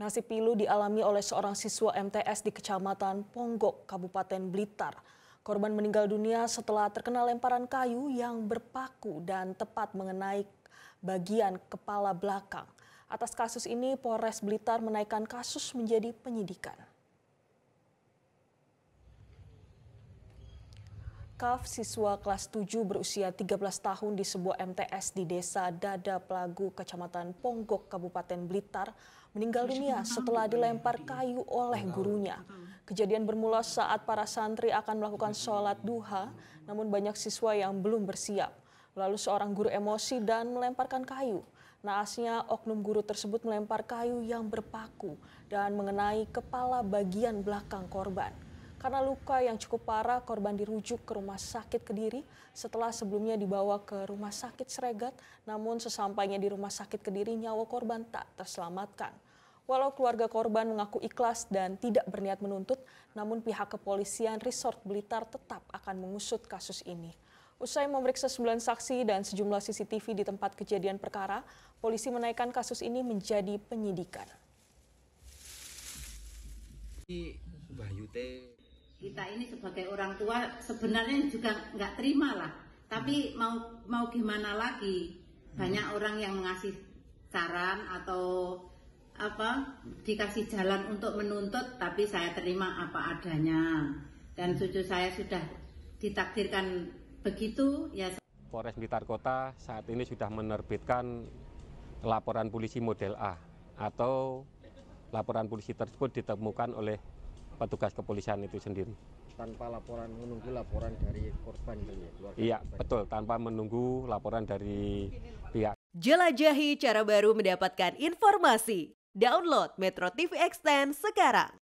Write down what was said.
Nasib pilu dialami oleh seorang siswa MTS di Kecamatan Ponggok, Kabupaten Blitar. Korban meninggal dunia setelah terkena lemparan kayu yang berpaku dan tepat mengenai bagian kepala belakang. Atas kasus ini, Polres Blitar menaikkan kasus menjadi penyidikan. Kaf, siswa kelas 7 berusia 13 tahun di sebuah MTS di desa Dada Pelagu, Kecamatan Ponggok, Kabupaten Blitar, meninggal dunia setelah dilempar kayu oleh gurunya. Kejadian bermula saat para santri akan melakukan sholat duha, namun banyak siswa yang belum bersiap. Lalu seorang guru emosi dan melemparkan kayu. Naasnya oknum guru tersebut melempar kayu yang berpaku dan mengenai kepala bagian belakang korban. Karena luka yang cukup parah, korban dirujuk ke rumah sakit Kediri setelah sebelumnya dibawa ke rumah sakit Sregat. Namun sesampainya di rumah sakit Kediri, nyawa korban tak terselamatkan. Walau keluarga korban mengaku ikhlas dan tidak berniat menuntut, namun pihak kepolisian Resort Blitar tetap akan mengusut kasus ini. Usai memeriksa 9 saksi dan sejumlah CCTV di tempat kejadian perkara, polisi menaikkan kasus ini menjadi penyidikan. Bayu kita ini sebagai orang tua sebenarnya juga nggak terima lah tapi hmm. mau mau gimana lagi hmm. banyak orang yang ngasih saran atau apa dikasih jalan untuk menuntut tapi saya terima apa adanya dan cucu saya sudah ditakdirkan begitu ya Polres Blitar Kota saat ini sudah menerbitkan laporan polisi model A atau laporan polisi tersebut ditemukan oleh petugas kepolisian itu sendiri. Tanpa laporan menunggu laporan dari korban kan ya, Iya, betul, tanpa menunggu laporan dari pihak. Jelajahi cara baru mendapatkan informasi. Download Metro TV Extend sekarang.